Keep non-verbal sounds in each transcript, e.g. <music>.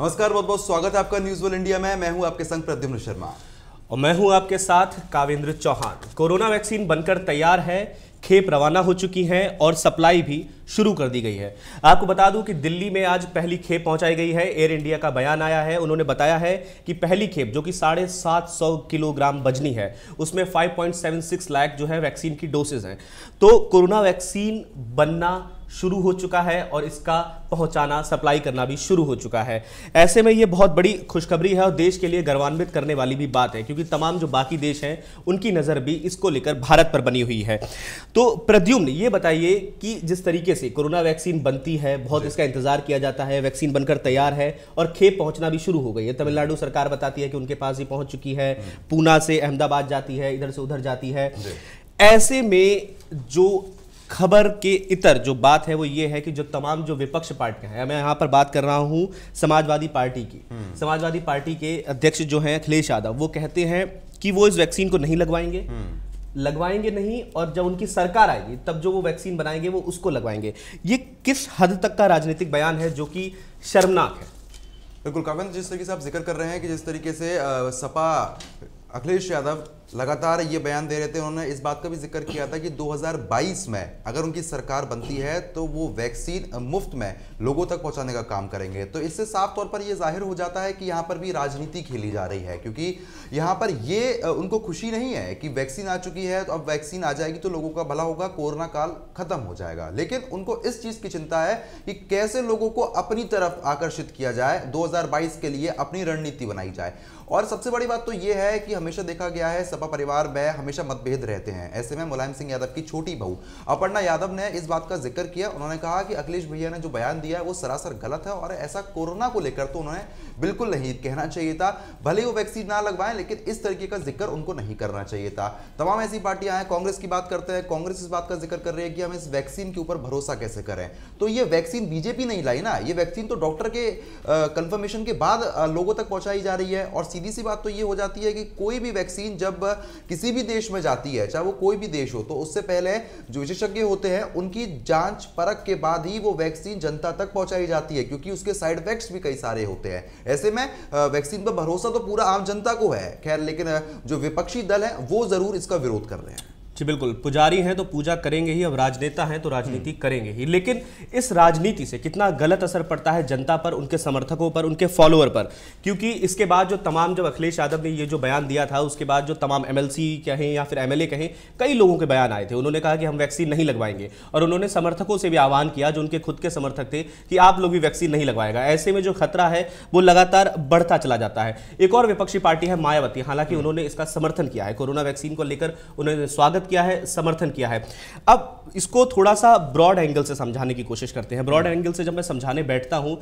नमस्कार बहुत बहुत स्वागत है आपका न्यूज वन इंडिया में मैं हूं आपके संग प्रद्युम्न शर्मा और मैं हूं आपके साथ कावेंद्र चौहान कोरोना वैक्सीन बनकर तैयार है खेप रवाना हो चुकी है और सप्लाई भी शुरू कर दी गई है आपको बता दूं कि दिल्ली में आज पहली खेप पहुंचाई गई है एयर इंडिया का बयान आया है उन्होंने बताया है कि पहली खेप जो कि साढ़े सात सौ किलोग्राम बजनी है उसमें 5.76 लाख जो है वैक्सीन की डोसेज हैं तो कोरोना वैक्सीन बनना शुरू हो चुका है और इसका पहुंचाना सप्लाई करना भी शुरू हो चुका है ऐसे में ये बहुत बड़ी खुशखबरी है और देश के लिए गर्वान्वित करने वाली भी बात है क्योंकि तमाम जो बाकी देश हैं उनकी नज़र भी इसको लेकर भारत पर बनी हुई है तो प्रद्युम्न ये बताइए कि जिस तरीके से कोरोना वैक्सीन बनती है बहुत इसका इंतजार किया जाता है वैक्सीन बनकर तैयार है और खेप पहुँचना भी शुरू हो गई है तमिलनाडु सरकार बताती है कि उनके पास ये पहुँच चुकी है पूना से अहमदाबाद जाती है इधर से उधर जाती है ऐसे में जो खबर के इतर जो बात है वो ये है कि जो तमाम जो विपक्ष पार्टियां हैं मैं यहाँ पर बात कर रहा हूँ समाजवादी पार्टी की हम्म। समाजवादी पार्टी के अध्यक्ष जो हैं अखिलेश यादव वो कहते हैं कि वो इस वैक्सीन को नहीं लगवाएंगे हम्म। लगवाएंगे नहीं और जब उनकी सरकार आएगी तब जो वो वैक्सीन बनाएंगे वो उसको लगवाएंगे ये किस हद तक का राजनीतिक बयान है जो कि शर्मनाक है बिल्कुल कविंद जिस तरीके से आप जिक्र कर रहे हैं कि जिस तरीके से सपा अखिलेश यादव लगातार ये बयान दे रहे थे उन्होंने इस बात का भी जिक्र किया था कि 2022 में अगर उनकी सरकार बनती है तो वो वैक्सीन मुफ्त में लोगों तक पहुंचाने का काम करेंगे तो इससे साफ तौर पर ये जाहिर हो जाता है कि यहाँ पर भी राजनीति खेली जा रही है क्योंकि यहाँ पर ये उनको खुशी नहीं है कि वैक्सीन आ चुकी है तो अब वैक्सीन आ जाएगी तो लोगों का भला होगा कोरोना काल खत्म हो जाएगा लेकिन उनको इस चीज़ की चिंता है कि कैसे लोगों को अपनी तरफ आकर्षित किया जाए दो के लिए अपनी रणनीति बनाई जाए और सबसे बड़ी बात तो ये है कि हमेशा देखा गया है सपा परिवार में हमेशा मतभेद रहते हैं ऐसे में मुलायम सिंह यादव की छोटी बहू अपर्णा यादव ने इस बात का जिक्र किया उन्होंने कहा कि अखिलेश भैया ने जो बयान दिया है वो सरासर गलत है और ऐसा कोरोना को लेकर तो उन्होंने बिल्कुल नहीं कहना चाहिए था भले वो वैक्सीन ना लगवाएं लेकिन इस तरीके का जिक्र उनको नहीं करना चाहिए था तमाम ऐसी पार्टियां हैं कांग्रेस की बात करते हैं कांग्रेस इस बात का जिक्र कर रही है कि हम इस वैक्सीन के ऊपर भरोसा कैसे करें तो ये वैक्सीन बीजेपी नहीं लाई ना ये वैक्सीन तो डॉक्टर के कंफर्मेशन के बाद लोगों तक पहुंचाई जा रही है और सीधी सी बात तो ये हो जाती है कि कोई भी वैक्सीन जब किसी भी देश में जाती है चाहे वो कोई भी देश हो तो उससे पहले जो विशेषज्ञ होते हैं उनकी जांच परख के बाद ही वो वैक्सीन जनता तक पहुंचाई जाती है क्योंकि उसके साइड इफेक्ट्स भी कई सारे होते हैं ऐसे में वैक्सीन पर भरोसा तो पूरा आम जनता को है खैर लेकिन जो विपक्षी दल है वो जरूर इसका विरोध कर रहे हैं जी बिल्कुल पुजारी हैं तो पूजा करेंगे ही अब राजनेता हैं तो राजनीति हम्म। करेंगे ही लेकिन इस राजनीति से कितना गलत असर पड़ता है जनता पर उनके समर्थकों पर उनके फॉलोअर पर क्योंकि इसके बाद जो तमाम जब अखिलेश यादव ने ये जो बयान दिया था उसके बाद जो तमाम एमएलसी कहें या फिर एमएलए कहें कई लोगों के बयान आए थे उन्होंने कहा कि हम वैक्सीन नहीं लगवाएंगे और उन्होंने समर्थकों से भी आह्वान किया जो उनके खुद के समर्थक थे कि आप लोग भी वैक्सीन नहीं लगवाएगा ऐसे में जो खतरा है वो लगातार बढ़ता चला जाता है एक और विपक्षी पार्टी है मायावती हालांकि हम्म। उन्होंने इसका समर्थन किया है कोरोना वैक्सीन को लेकर उन्होंने स्वागत किया है समर्थन किया है अब इसको थोड़ा सा ब्रॉड एंगल से समझाने की कोशिश करते हैं ब्रॉड एंगल से जब मैं समझाने बैठता हूं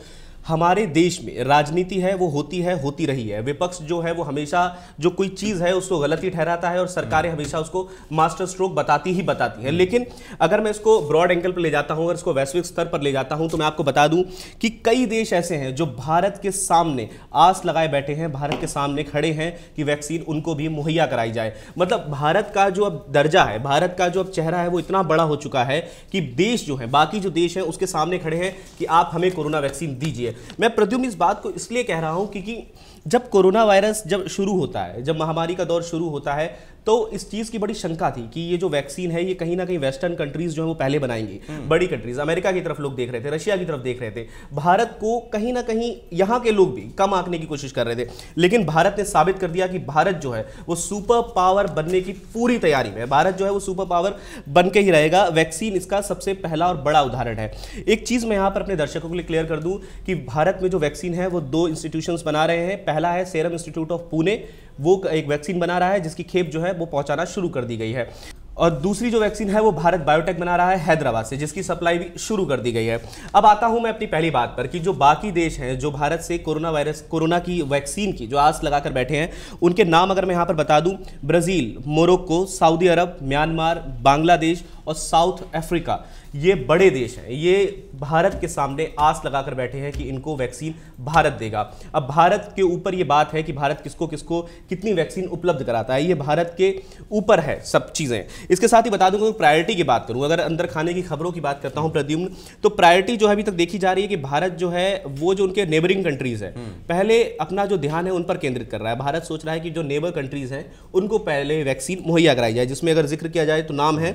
हमारे देश में राजनीति है वो होती है होती रही है विपक्ष जो है वो हमेशा जो कोई चीज़ है उसको गलत ही ठहराता है और सरकारें हम्म। हमेशा उसको मास्टर स्ट्रोक बताती ही बताती है लेकिन अगर मैं इसको ब्रॉड एंगल पर ले जाता हूँ अगर इसको वैश्विक स्तर पर ले जाता हूँ तो मैं आपको बता दूँ कि कई देश ऐसे हैं जो भारत के सामने आस लगाए बैठे हैं भारत के सामने खड़े हैं कि वैक्सीन उनको भी मुहैया कराई जाए मतलब भारत का जो अब दर्जा है भारत का जो अब चेहरा है वो इतना बड़ा हो चुका है कि देश जो है बाकी जो देश है उसके सामने खड़े हैं कि आप हमें कोरोना वैक्सीन दीजिए मैं प्रद्युम इस बात को इसलिए कह रहा हूँ क्योंकि जब कोरोना वायरस जब शुरू होता है जब महामारी का दौर शुरू होता है तो इस चीज़ की बड़ी शंका थी कि ये जो वैक्सीन है ये कहीं ना कहीं वेस्टर्न कंट्रीज जो है वो पहले बनाएंगी हम्म। बड़ी कंट्रीज अमेरिका की तरफ लोग देख रहे थे रशिया की तरफ देख रहे थे भारत को कहीं ना कहीं यहाँ के लोग भी कम आंकने की कोशिश कर रहे थे लेकिन भारत ने साबित कर दिया कि भारत जो है वो सुपर पावर बनने की पूरी तैयारी में भारत जो है वो सुपर पावर बन के ही रहेगा वैक्सीन इसका सबसे पहला और बड़ा उदाहरण है एक चीज़ मैं यहाँ पर अपने दर्शकों के लिए क्लियर कर दूँ कि भारत में जो वैक्सीन है वो दो इंस्टीट्यूशन बना रहे हैं पहला है सेरम इंस्टीट्यूट ऑफ पुणे वो एक वैक्सीन बना रहा है जिसकी खेप जो है वो पहुंचाना शुरू कर दी गई है और दूसरी जो वैक्सीन है वो भारत बायोटेक बना रहा है हैदराबाद से जिसकी सप्लाई भी शुरू कर दी गई है अब आता हूं मैं अपनी पहली बात पर कि जो बाकी देश हैं जो भारत से कोरोना वायरस कोरोना की वैक्सीन की जो आस लगाकर बैठे हैं उनके नाम अगर मैं यहां पर बता दूं Brazil Morocco Saudi Arab Myanmar Bangladesh और साउथ अफ्रीका ये बड़े देश हैं ये भारत के सामने आस लगाकर बैठे हैं कि इनको वैक्सीन भारत देगा अब भारत के ऊपर ये बात है कि भारत किसको किसको कितनी वैक्सीन उपलब्ध कराता है ये भारत के ऊपर है सब चीज़ें इसके साथ ही बता दूंगा प्रायोरिटी की बात करूँ अगर अंदर खाने की खबरों की बात करता हूँ प्रद्युम्न तो प्रायोरिटी जो है अभी तक देखी जा रही है कि भारत जो है वो जो उनके नेबरिंग कंट्रीज़ है पहले अपना जो ध्यान है उन पर केंद्रित कर रहा है भारत सोच रहा है कि जो नेबर कंट्रीज़ हैं उनको पहले वैक्सीन मुहैया कराई जाए जिसमें अगर जिक्र किया जाए तो नाम है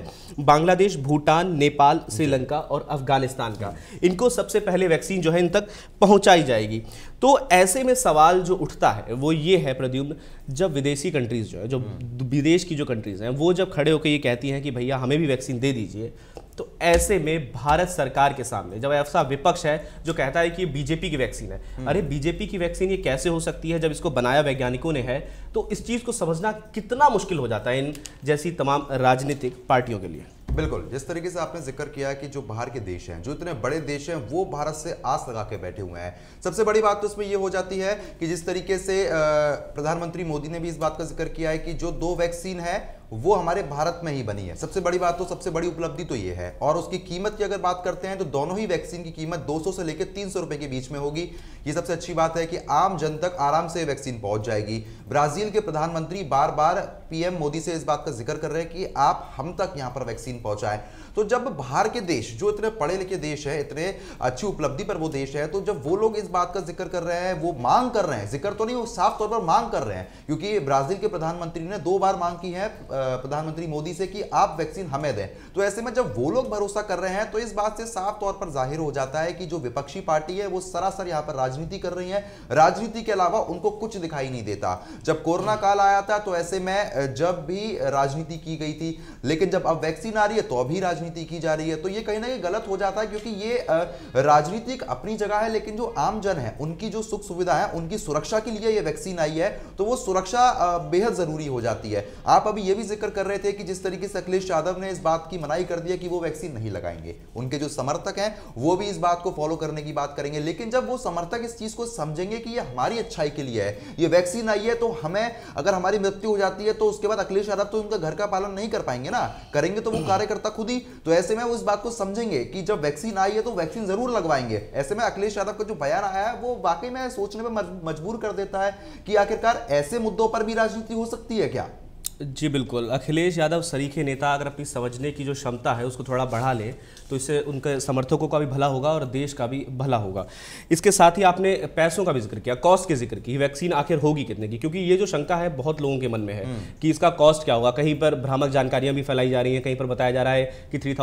बांग्लादेश भूटान नेपाल श्रीलंका और अफगानिस्तान का इनको सबसे पहले वैक्सीन जो है इन तक पहुंचाई जाएगी तो ऐसे में सवाल जो उठता है वो ये है प्रद्युम्न जब विदेशी कंट्रीज़ जो है जो हम्म। विदेश की जो कंट्रीज़ हैं वो जब खड़े होकर ये कहती हैं कि भैया हमें भी वैक्सीन दे दीजिए तो ऐसे में भारत सरकार के सामने जब ऐसा विपक्ष है जो कहता है कि बीजेपी की वैक्सीन है हम्म। अरे बीजेपी की वैक्सीन ये कैसे हो सकती है जब इसको बनाया वैज्ञानिकों ने है तो इस चीज़ को समझना कितना मुश्किल हो जाता है इन जैसी तमाम राजनीतिक पार्टियों के लिए बिल्कुल जिस तरीके से आपने जिक्र किया कि जो बाहर के देश हैं जो इतने बड़े देश हैं वो भारत से आस लगा के बैठे हुए हैं सबसे बड़ी बात तो इसमें यह हो जाती है कि जिस तरीके से प्रधानमंत्री मोदी ने भी इस बात का जिक्र किया है कि जो दो वैक्सीन है वो हमारे भारत में ही बनी है सबसे बड़ी बात तो सबसे बड़ी उपलब्धि तो ये है और उसकी कीमत की अगर बात करते हैं तो दोनों ही वैक्सीन की कीमत 200 से लेकर 300 रुपए के बीच में होगी ये सबसे अच्छी बात है कि आम जन तक आराम से वैक्सीन पहुंच जाएगी ब्राजील के प्रधानमंत्री बार बार पीएम मोदी से इस बात का जिक्र कर रहे हैं कि आप हम तक यहां पर वैक्सीन पहुंचाएं तो जब बाहर के देश जो इतने पढ़े लिखे देश है इतने अच्छी उपलब्धि पर वो देश है तो जब वो लोग इस बात का जिक्र कर रहे हैं वो मांग कर रहे हैं जिक्र तो नहीं वो साफ तौर पर मांग कर रहे हैं क्योंकि ब्राजील के प्रधानमंत्री ने दो बार मांग की है प्रधानमंत्री मोदी से कि आप वैक्सीन हमें दें तो ऐसे में जब वो लोग भरोसा कर रहे हैं तो इस बात से साफ तौर पर जाहिर हो जाता है कि जो विपक्षी पार्टी है वो सरासर यहां पर राजनीति कर रही है राजनीति के अलावा उनको कुछ दिखाई नहीं देता जब कोरोना काल आया था तो ऐसे में जब भी राजनीति की गई थी लेकिन जब अब वैक्सीन आ रही है तो अभी राजनीति राजनीति की जा रही है तो ये कहीं ना कहीं गलत हो जाता है क्योंकि ये राजनीतिक अपनी जगह है लेकिन जो आम जन है उनकी जो सुख सुविधा है उनकी सुरक्षा के लिए ये वैक्सीन आई है तो वो सुरक्षा बेहद जरूरी हो जाती है आप अभी ये भी जिक्र कर रहे थे कि जिस तरीके से अखिलेश यादव ने इस बात की मनाही कर दी है कि वो वैक्सीन नहीं लगाएंगे उनके जो समर्थक हैं वो भी इस बात को फॉलो करने की बात करेंगे लेकिन जब वो समर्थक इस चीज को समझेंगे कि ये हमारी अच्छाई के लिए है ये वैक्सीन आई है तो हमें अगर हमारी मृत्यु हो जाती है तो उसके बाद अखिलेश यादव तो उनका घर का पालन नहीं कर पाएंगे ना करेंगे तो वो <clears throat> कार्यकर्ता खुद ही तो ऐसे में वो इस बात को समझेंगे कि जब वैक्सीन आई है तो वैक्सीन जरूर लगवाएंगे ऐसे में अखिलेश यादव का जो बयान आया है वो वाकई में सोचने पर मजबूर कर देता है कि आखिरकार ऐसे मुद्दों पर भी राजनीति हो सकती है क्या जी बिल्कुल अखिलेश यादव सरीखे नेता अगर अपनी समझने की जो क्षमता है उसको थोड़ा बढ़ा ले तो इससे उनके समर्थकों का भी भला होगा और देश का भी भला होगा इसके साथ ही आपने पैसों का भी जिक्र किया कॉस्ट के जिक्र की वैक्सीन आखिर होगी कितने की क्योंकि ये जो शंका है बहुत लोगों के मन में है हम्म। कि इसका कॉस्ट क्या होगा कहीं पर भ्रामक जानकारियां भी फैलाई जा रही हैं कहीं पर बताया जा रहा है कि थ्री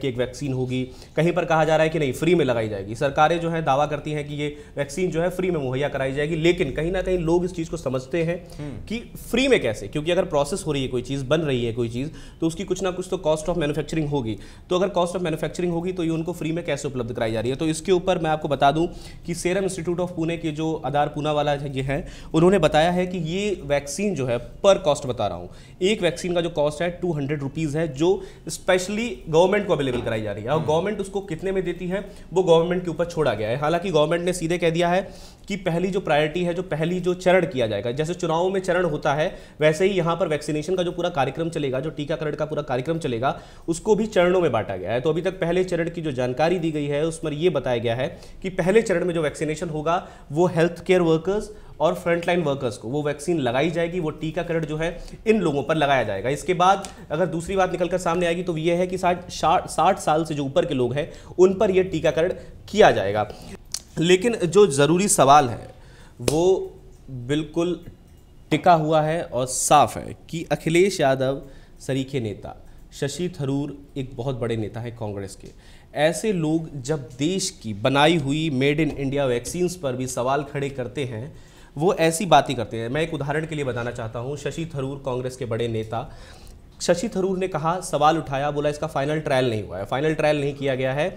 की एक वैक्सीन होगी कहीं पर कहा जा रहा है कि नहीं फ्री में लगाई जाएगी सरकारें जो है दावा करती हैं कि ये वैक्सीन जो है फ्री में मुहैया कराई जाएगी लेकिन कहीं ना कहीं लोग इस चीज़ को समझते हैं हम्म। कि फ्री में कैसे क्योंकि अगर प्रोसेस हो रही है कोई चीज़ बन रही है कोई चीज़ तो उसकी कुछ ना कुछ तो कॉस्ट ऑफ मैन्युफैक्चरिंग होगी तो अगर कॉस्ट ऑफ मैन्युफैक्चरिंग होगी तो ये उनको फ्री में कैसे उपलब्ध कराई जा रही है तो इसके ऊपर मैं आपको बता दूं कि सेरम इंस्टीट्यूट ऑफ पुणे के जो आधार पूना वाला ये हैं उन्होंने बताया है कि ये वैक्सीन जो है पर कॉस्ट बता रहा हूँ एक वैक्सीन का जो कॉस्ट है टू हंड्रेड रुपीज़ है जो स्पेशली गवर्नमेंट को अवेलेबल कराई जा रही है और गवर्नमेंट हम्म। उसको कितने में देती है वो गवर्नमेंट के ऊपर छोड़ा गया है हालांकि गवर्नमेंट ने सीधे कह दिया है कि पहली जो प्रायोरिटी है जो पहली जो चरण किया जाएगा जैसे चुनाव में चरण होता है वैसे ही यहाँ पर वैक्सीनेशन का जो पूरा कार्यक्रम चलेगा जो टीकाकरण का पूरा कार्यक्रम चलेगा उसको भी चरणों में बांटा गया है तो अभी तक पहले चरण की जो जानकारी दी गई है उसमें यह बताया गया है कि पहले चरण में जो वैक्सीनेशन होगा वो हेल्थ केयर वर्कर्स और फ्रंटलाइन वर्कर्स को वो वैक्सीन लगाई जाएगी वो टीकाकरण जो है इन लोगों पर लगाया जाएगा इसके बाद अगर दूसरी बात निकलकर सामने आएगी तो ये है कि साठ साठ साल से जो ऊपर के लोग हैं उन पर यह टीकाकरण किया जाएगा लेकिन जो ज़रूरी सवाल है वो बिल्कुल टिका हुआ है और साफ है कि अखिलेश यादव सरीखे नेता शशि थरूर एक बहुत बड़े नेता हैं कांग्रेस के ऐसे लोग जब देश की बनाई हुई मेड इन इंडिया वैक्सीन्स पर भी सवाल खड़े करते हैं वो ऐसी बातें करते हैं मैं एक उदाहरण के लिए बताना चाहता हूँ शशि थरूर कांग्रेस के बड़े नेता शशि थरूर ने कहा सवाल उठाया बोला इसका फाइनल ट्रायल नहीं हुआ है फाइनल ट्रायल नहीं किया गया है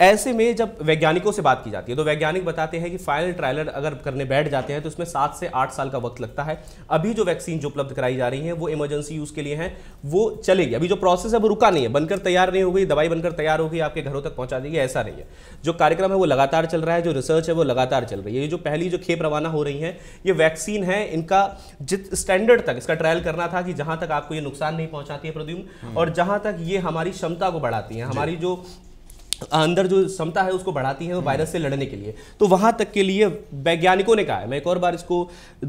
ऐसे में जब वैज्ञानिकों से बात की जाती है तो वैज्ञानिक बताते हैं कि फाइनल ट्रायलर अगर करने बैठ जाते हैं तो इसमें सात से आठ साल का वक्त लगता है अभी जो वैक्सीन जो उपलब्ध कराई जा रही है वो इमरजेंसी यूज़ के लिए हैं वो चलेगी अभी जो प्रोसेस है वो रुका नहीं है बनकर तैयार नहीं हो गई दवाई बनकर तैयार होगी आपके घरों तक पहुँचा देगी ऐसा नहीं है जो कार्यक्रम है वो लगातार चल रहा है जो रिसर्च है वो लगातार चल रही है ये जो पहली जो खेप रवाना हो रही है ये वैक्सीन है इनका जित स्टैंडर्ड तक इसका ट्रायल करना था कि जहाँ तक आपको ये नुकसान नहीं पहुँचाती है प्रद्युम और जहाँ तक ये हमारी क्षमता को बढ़ाती है हमारी जो अंदर जो क्षमता है उसको बढ़ाती है वो वायरस से लड़ने के लिए तो वहां तक के लिए वैज्ञानिकों ने कहा है मैं एक और बार इसको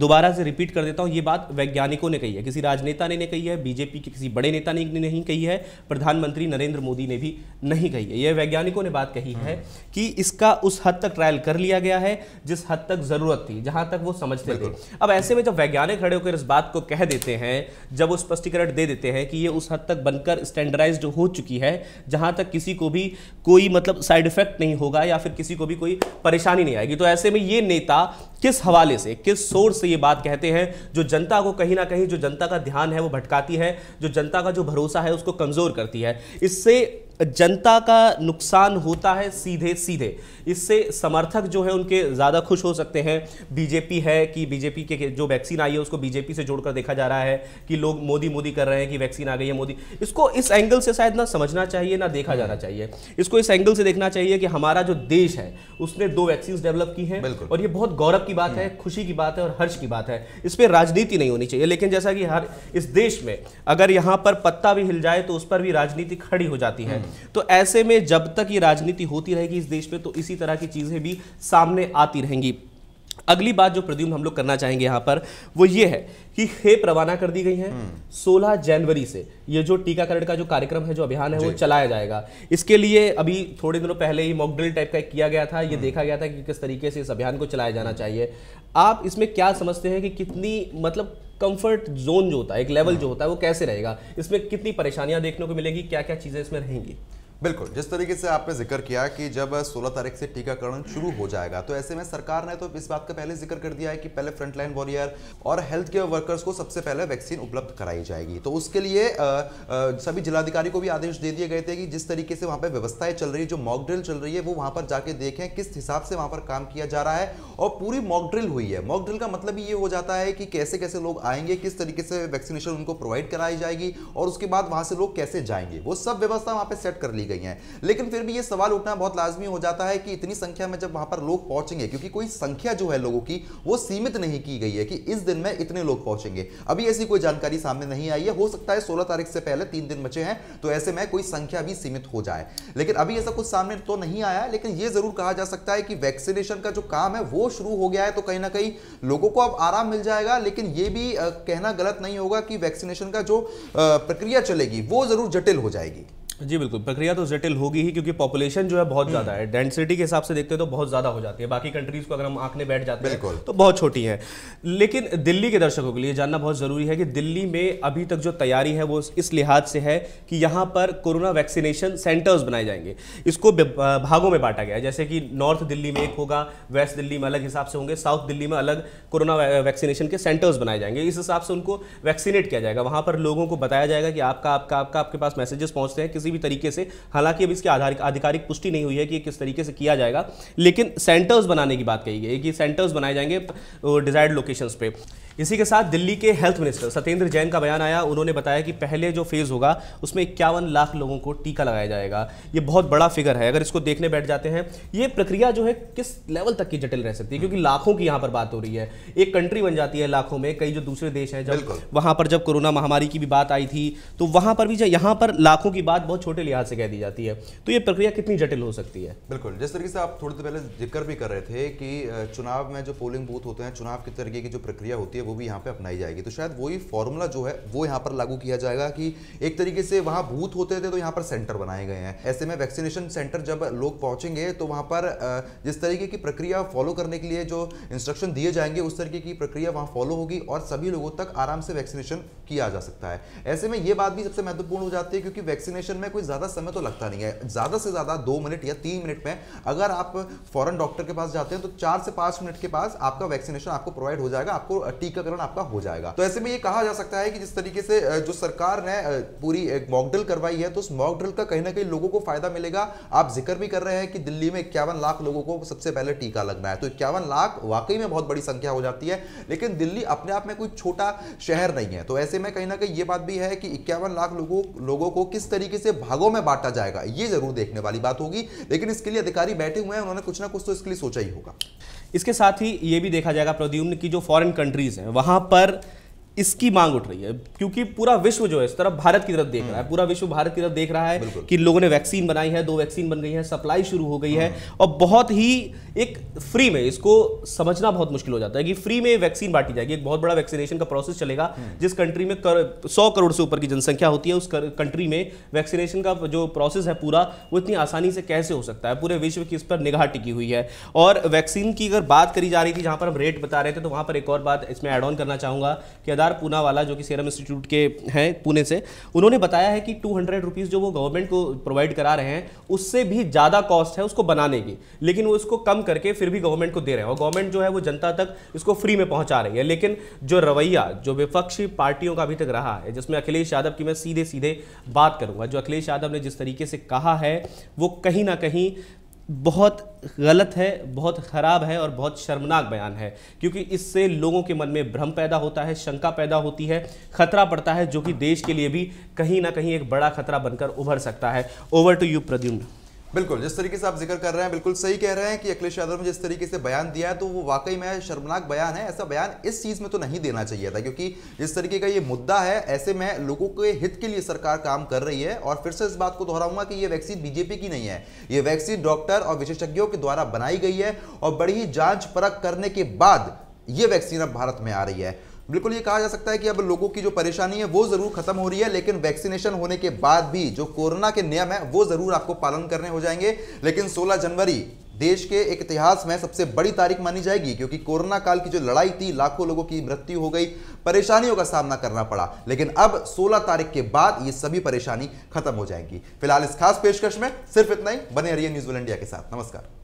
दोबारा से रिपीट कर देता हूं ये बात वैज्ञानिकों ने कही है किसी राजनेता ने, नहीं कही है बीजेपी के किसी बड़े नेता ने नहीं कही है प्रधानमंत्री नरेंद्र मोदी ने भी नहीं कही है यह वैज्ञानिकों ने बात कही है कि इसका उस हद तक ट्रायल कर लिया गया है जिस हद तक ज़रूरत थी जहां तक वो समझते थे अब ऐसे में जब वैज्ञानिक खड़े होकर इस बात को कह देते हैं जब वो स्पष्टीकरण दे देते हैं कि ये उस हद तक बनकर स्टैंडर्डाइज हो चुकी है जहां तक किसी को भी कोई कोई मतलब साइड इफेक्ट नहीं होगा या फिर किसी को भी कोई परेशानी नहीं आएगी तो ऐसे में ये नेता किस हवाले से किस सोर्स से ये बात कहते हैं जो जनता को कहीं ना कहीं जो जनता का ध्यान है वो भटकाती है जो जनता का जो भरोसा है उसको कमज़ोर करती है इससे जनता का नुकसान होता है सीधे सीधे इससे समर्थक जो है उनके ज़्यादा खुश हो सकते हैं बीजेपी है कि बीजेपी के जो वैक्सीन आई है उसको बीजेपी से जोड़कर देखा जा रहा है कि लोग मोदी मोदी कर रहे हैं कि वैक्सीन आ गई है मोदी इसको इस एंगल से शायद ना समझना चाहिए ना देखा जाना चाहिए इसको इस एंगल से देखना चाहिए कि हमारा जो देश है उसने दो वैक्सीन डेवलप की हैं और ये बहुत गौरव की बात है हम्म। खुशी की बात है और हर्ष की बात है इस पर राजनीति नहीं होनी चाहिए लेकिन जैसा कि हर इस देश में अगर यहाँ पर पत्ता भी हिल जाए तो उस पर भी राजनीति खड़ी हो जाती है तो ऐसे में जब तक ये राजनीति होती रहेगी इस देश में तो इसी तरह की चीज़ें भी सामने आती रहेंगी अगली बात जो प्रद्युम हम लोग करना चाहेंगे यहां पर वो ये है कि खेप रवाना कर दी गई है 16 हम्म। जनवरी से ये जो टीकाकरण का जो कार्यक्रम है जो अभियान है वो चलाया जाएगा इसके लिए अभी थोड़े दिनों पहले ही मॉकड्रिल टाइप का किया गया था ये हम्म। देखा गया था कि किस तरीके से इस अभियान को चलाया जाना चाहिए आप इसमें क्या समझते हैं कि कितनी मतलब कंफर्ट जोन जो होता है एक लेवल हाँ। जो होता है वो कैसे रहेगा इसमें कितनी परेशानियां देखने को मिलेगी क्या क्या चीज़ें इसमें रहेंगी बिल्कुल जिस तरीके से आपने जिक्र किया कि जब 16 तारीख से टीकाकरण शुरू हो जाएगा तो ऐसे में सरकार ने तो इस बात का पहले जिक्र कर दिया है कि पहले फ्रंटलाइन वॉरियर और हेल्थ केयर वर्कर्स को सबसे पहले वैक्सीन उपलब्ध कराई जाएगी तो उसके लिए आ, आ, सभी जिलाधिकारी को भी आदेश दे दिए गए थे कि जिस तरीके से वहाँ पर व्यवस्थाएं चल रही है जो मॉकड्रिल चल रही है वो वहाँ पर जाके देखें किस हिसाब से वहाँ पर काम किया जा रहा है और पूरी मॉकड्रिल हुई है मॉकड्रिल का मतलब ये हो जाता है कि कैसे कैसे लोग आएंगे किस तरीके से वैक्सीनेशन उनको प्रोवाइड कराई जाएगी और उसके बाद वहाँ से लोग कैसे जाएंगे वो सब व्यवस्था वहाँ पर सेट कर ली गई हैं लेकिन फिर भी ये सवाल उठना बहुत लाजमी हो जाता है कि इतनी संख्या में जब वहां पर लोग पहुंचेंगे क्योंकि कोई संख्या जो है लोगों की वो सीमित नहीं की गई है कि इस दिन में इतने लोग पहुंचेंगे अभी ऐसी कोई जानकारी सामने नहीं आई है हो सकता है सोलह तारीख से पहले तीन दिन बचे हैं तो ऐसे में कोई संख्या भी सीमित हो जाए लेकिन अभी ऐसा कुछ सामने तो नहीं आया लेकिन ये जरूर कहा जा सकता है कि वैक्सीनेशन का जो काम है वो शुरू हो गया है तो कहीं ना कहीं लोगों को अब आराम मिल जाएगा लेकिन ये भी कहना गलत नहीं होगा कि वैक्सीनेशन का जो प्रक्रिया चलेगी वो जरूर जटिल हो जाएगी जी बिल्कुल प्रक्रिया तो जटिल होगी ही क्योंकि पॉपुलेशन जो है बहुत हम्म। ज्यादा है डेंसिटी के हिसाब से देखते हैं तो बहुत ज्यादा हो जाती है बाकी कंट्रीज को अगर हम आंकने बैठ जाते हैं तो बहुत छोटी है लेकिन दिल्ली के दर्शकों के लिए जानना बहुत जरूरी है कि दिल्ली में अभी तक जो तैयारी है वो इस लिहाज से है कि यहाँ पर कोरोना वैक्सीनेशन सेंटर्स बनाए जाएंगे इसको भागों में बांटा गया है जैसे कि नॉर्थ दिल्ली में एक होगा वेस्ट दिल्ली में अलग हिसाब से होंगे साउथ दिल्ली में अलग कोरोना वैक्सीनेशन के सेंटर्स बनाए जाएंगे इस हिसाब से उनको वैक्सीनेट किया जाएगा वहाँ पर लोगों को बताया जाएगा कि आपका आपका आपका आपके पास मैसेजेस पहुँचते हैं किसी किसी भी तरीके से हालांकि अब इसकी आधिकारिक पुष्टि नहीं हुई है कि किस तरीके से किया जाएगा लेकिन सेंटर्स बनाने की बात कही गई कि सेंटर्स बनाए जाएंगे डिजायर्ड लोकेशंस पर इसी के साथ दिल्ली के हेल्थ मिनिस्टर सत्येंद्र जैन का बयान आया उन्होंने बताया कि पहले जो फेज़ होगा उसमें इक्यावन लाख लोगों को टीका लगाया जाएगा ये बहुत बड़ा फिगर है अगर इसको देखने बैठ जाते हैं ये प्रक्रिया जो है किस लेवल तक की जटिल रह सकती है क्योंकि लाखों की यहाँ पर बात हो रही है एक कंट्री बन जाती है लाखों में कई जो दूसरे देश हैं जब वहाँ पर जब कोरोना महामारी की भी बात आई थी तो वहाँ पर भी यहाँ पर लाखों की बात बहुत छोटे लिहाज से कह दी जाती है तो ये प्रक्रिया कितनी जटिल हो सकती है बिल्कुल जिस तरीके से आप थोड़ी देर पहले जिक्र भी कर रहे थे कि चुनाव में जो पोलिंग बूथ होते हैं चुनाव के तरीके की जो प्रक्रिया होती है वो भी यहाँ पे अपनाई जाएगी तो शायद वही फॉर्मूला जो है वो यहाँ पर लागू किया जाएगा कि एक तरीके से वहाँ भूत होते थे तो यहाँ पर सेंटर बनाए गए हैं ऐसे में वैक्सीनेशन सेंटर जब लोग पहुँचेंगे तो वहाँ पर जिस तरीके की प्रक्रिया फॉलो करने के लिए जो इंस्ट्रक्शन दिए जाएंगे उस तरीके की प्रक्रिया वहाँ फॉलो होगी और सभी लोगों तक आराम से वैक्सीनेशन किया जा सकता है ऐसे में ये बात भी सबसे महत्वपूर्ण हो जाती है क्योंकि वैक्सीनेशन में कोई ज़्यादा समय तो लगता नहीं है ज़्यादा से ज़्यादा दो मिनट या तीन मिनट में अगर आप फॉरन डॉक्टर के पास जाते हैं तो चार से पाँच मिनट के पास आपका वैक्सीनेशन आपको प्रोवाइड हो जाएगा आपको टीका टीकाकरण आपका हो जाएगा तो ऐसे में ये कहा जा सकता है कि जिस तरीके से जो सरकार ने पूरी मॉकड्रिल करवाई है तो उस मॉकड्रिल का कहीं ना कहीं लोगों को फायदा मिलेगा आप जिक्र भी कर रहे हैं कि दिल्ली में इक्यावन लाख लोगों को सबसे पहले टीका लगना है तो इक्यावन लाख वाकई में बहुत बड़ी संख्या हो जाती है लेकिन दिल्ली अपने आप में कोई छोटा शहर नहीं है तो ऐसे में कहीं ना कहीं ये बात भी है कि इक्यावन लाख लोगों लोगों को किस तरीके से भागों में बांटा जाएगा ये जरूर देखने वाली बात होगी लेकिन इसके लिए अधिकारी बैठे हुए हैं उन्होंने कुछ ना कुछ तो इसके लिए सोचा ही होगा इसके साथ ही ये भी देखा जाएगा प्रद्युम्न की जो फॉरेन कंट्रीज़ हैं वहाँ पर इसकी मांग उठ रही है क्योंकि पूरा विश्व जो है इस तरफ भारत की तरफ देख रहा है हम्म। पूरा विश्व भारत की तरफ देख रहा है कि लोगों ने वैक्सीन बनाई है दो वैक्सीन बन गई है सप्लाई शुरू हो गई है हम्म। और बहुत ही एक फ्री में इसको समझना बहुत मुश्किल हो जाता है कि फ्री में वैक्सीन बांटी जाएगी एक बहुत बड़ा वैक्सीनेशन का प्रोसेस चलेगा हम्म। जिस कंट्री में कर, सौ करोड़ से ऊपर की जनसंख्या होती है उस कंट्री में वैक्सीनेशन का जो प्रोसेस है पूरा वो इतनी आसानी से कैसे हो सकता है पूरे विश्व की इस पर निगाह टिकी हुई है और वैक्सीन की अगर बात करी जा रही थी जहां पर हम रेट बता रहे थे तो वहां पर एक और बात इसमें एड ऑन करना चाहूँगा कि केदार पूना वाला जो कि सीरम इंस्टीट्यूट के हैं पुणे से उन्होंने बताया है कि टू हंड्रेड रुपीज़ जो वो गवर्नमेंट को प्रोवाइड करा रहे हैं उससे भी ज़्यादा कॉस्ट है उसको बनाने की लेकिन वो इसको कम करके फिर भी गवर्नमेंट को दे रहे हैं और गवर्नमेंट जो है वो जनता तक इसको फ्री में पहुँचा रही है लेकिन जो रवैया जो विपक्षी पार्टियों का अभी तक रहा है जिसमें अखिलेश यादव की मैं सीधे सीधे बात करूँगा जो अखिलेश यादव ने जिस तरीके से कहा है वो कहीं ना कहीं बहुत गलत है बहुत ख़राब है और बहुत शर्मनाक बयान है क्योंकि इससे लोगों के मन में भ्रम पैदा होता है शंका पैदा होती है खतरा पड़ता है जो कि देश के लिए भी कहीं ना कहीं एक बड़ा खतरा बनकर उभर सकता है ओवर टू यू प्रद्युम्न बिल्कुल जिस तरीके से आप जिक्र कर रहे हैं बिल्कुल सही कह रहे हैं कि अखिलेश यादव ने जिस तरीके से बयान दिया है तो वो वाकई में शर्मनाक बयान है ऐसा बयान इस चीज़ में तो नहीं देना चाहिए था क्योंकि जिस तरीके का ये मुद्दा है ऐसे में लोगों के हित के लिए सरकार काम कर रही है और फिर से इस बात को दोहराऊंगा कि ये वैक्सीन बीजेपी की नहीं है ये वैक्सीन डॉक्टर और विशेषज्ञों के द्वारा बनाई गई है और बड़ी ही जांच परख करने के बाद ये वैक्सीन अब भारत में आ रही है बिल्कुल ये कहा जा सकता है कि अब लोगों की जो परेशानी है वो जरूर खत्म हो रही है लेकिन वैक्सीनेशन होने के बाद भी जो कोरोना के नियम है वो जरूर आपको पालन करने हो जाएंगे लेकिन सोलह जनवरी देश के एक इतिहास में सबसे बड़ी तारीख मानी जाएगी क्योंकि कोरोना काल की जो लड़ाई थी लाखों लोगों की मृत्यु हो गई परेशानियों का सामना करना पड़ा लेकिन अब 16 तारीख के बाद ये सभी परेशानी खत्म हो जाएगी फिलहाल इस खास पेशकश में सिर्फ इतना ही बने रहिए न्यूज इंडिया के साथ नमस्कार